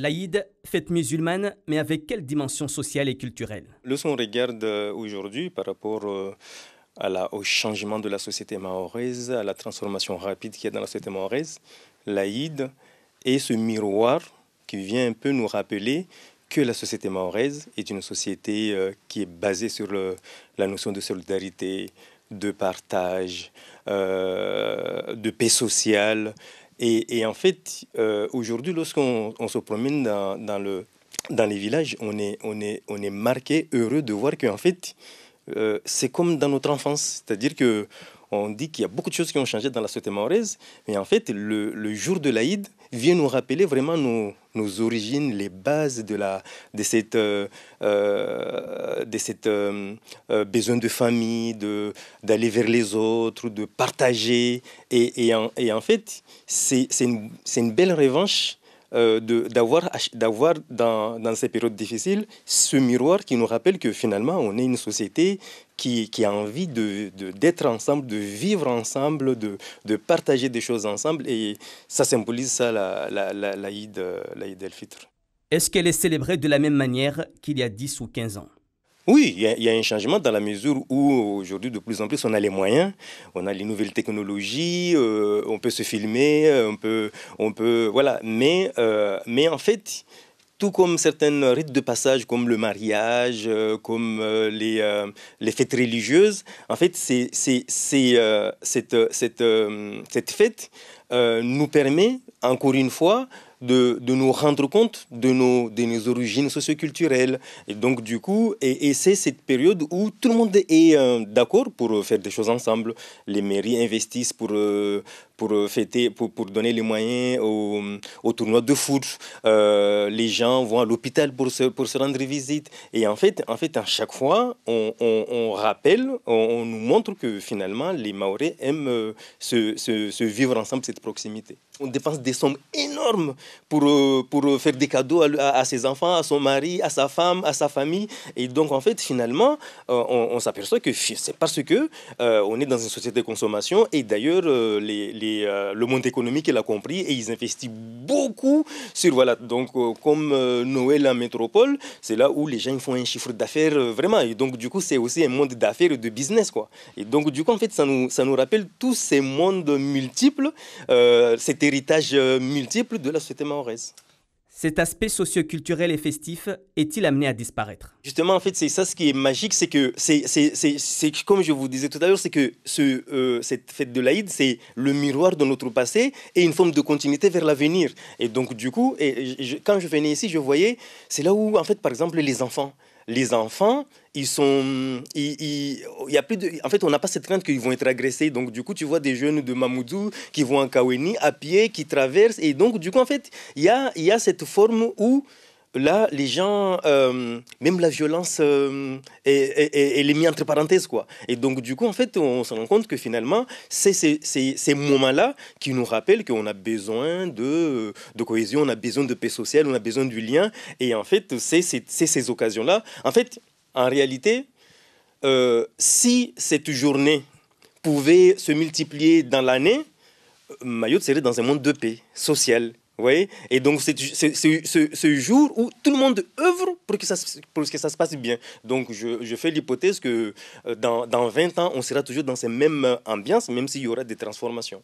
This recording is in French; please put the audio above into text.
L'Aïd, fête musulmane, mais avec quelle dimension sociale et culturelle Lorsqu'on regarde euh, aujourd'hui par rapport euh, à la, au changement de la société mahoraise, à la transformation rapide qu'il y a dans la société mahoraise, l'Aïd est ce miroir qui vient un peu nous rappeler que la société mahoraise est une société euh, qui est basée sur la notion de solidarité, de partage, de paix sociale et, en fait, euh, aujourd'hui, lorsqu'on se promène dans, le, dans les villages, on est, on est, on est marqué, heureux de voir que fait, euh, c'est comme dans notre enfance. C'est-à-dire que on dit qu'il y a beaucoup de choses qui ont changé dans la société maoraise, mais en fait, le, jour de l'Aïd vient nous rappeler vraiment nos, origines, les bases de, la, de cette, euh, euh, euh, besoin de famille, de, d'aller vers les autres, de partager. Et, et, en, fait, c'est, une, c'est une, belle revanche euh, d'avoir dans, ces périodes difficiles ce miroir qui nous rappelle que finalement, on est une société qui, a envie d'être de, d'être ensemble, de vivre ensemble, de, partager des choses ensemble. Et ça symbolise ça, l'Aïd la, euh, el-Fitr. Est-ce qu'elle est célébrée de la même manière qu'il y a 10 ou 15 ans oui, il y, a un changement dans la mesure où aujourd'hui de plus en plus on a les moyens, on a les nouvelles technologies, euh, on peut se filmer, euh, on peut, on peut, voilà. Mais, euh, mais en fait, tout comme certains rites de passage comme le mariage, comme les, fêtes religieuses, en fait, c'est cette fête nous permet encore une fois de, nous rendre compte de nos, de nos origines socioculturelles. Et donc, du coup, et, c'est cette période où tout le monde est euh, d'accord pour euh, faire des choses ensemble. Les mairies investissent pour, euh, pour fêter, pour, donner les moyens au, au tournoi de foot. les gens vont à l'hôpital pour se, pour se rendre visite. Et en fait, en fait à chaque fois, on, rappelle, on, nous montre que finalement, les Maoris aiment se vivre ensemble cette proximité. On dépense des sommes énormes pour, euh, pour euh, faire des cadeaux à, ses enfants, à son mari, à sa femme, à sa famille. Et donc, en fait, finalement, euh, on, s'aperçoit que c'est parce que on est dans une société de consommation. Et d'ailleurs, les, les, le monde économique l'a compris et ils investissent beaucoup sur voilà. Donc, comme Noël en métropole, c'est là où les gens font un chiffre d'affaires vraiment. Et donc, du coup, c'est aussi un monde d'affaires et de business, quoi. Et donc, du coup, en fait, ça nous, ça nous rappelle tous ces mondes multiples, cet héritage multiple de la société cet aspect socioculturel et festif est-il amené à disparaître Justement, en fait, c'est ça ce qui est magique, c'est que, c'est, comme je vous disais tout à l'heure, c'est que euh, cette fête de l'Aïd, c'est le miroir de notre passé et une forme de continuité vers l'avenir. Et donc, du coup, et, quand je venais ici, je voyais, c'est là où, en fait, par exemple, les enfants, les enfants, ils sont. il y a plus de, en fait, on n'a pas cette crainte qu'ils vont être agressés. Donc, du coup, tu vois des jeunes de Mamoudou qui vont en Kaweni à pied, qui traversent. Et donc, du coup, en fait, il y a, il y a cette forme où là, les gens, euh, même la violence, euh, elle est mise entre parenthèses. Quoi. Et donc, du coup, en fait, on se rend compte que finalement, c'est ces, moments-là qui nous rappellent qu'on a besoin de, cohésion, on a besoin de paix sociale, on a besoin du lien. Et en fait, c'est ces occasions-là. En fait, en réalité, euh, si cette journée pouvait se multiplier dans l'année, Mayotte serait dans un monde de paix sociale et donc, c'est ce jour où tout le monde œuvre pour que ça, que ça se passe bien. Donc, je, fais l'hypothèse que euh, dans, dans 20 ans, on sera toujours dans ces mêmes euh, ambiances, même s'il y aura des transformations.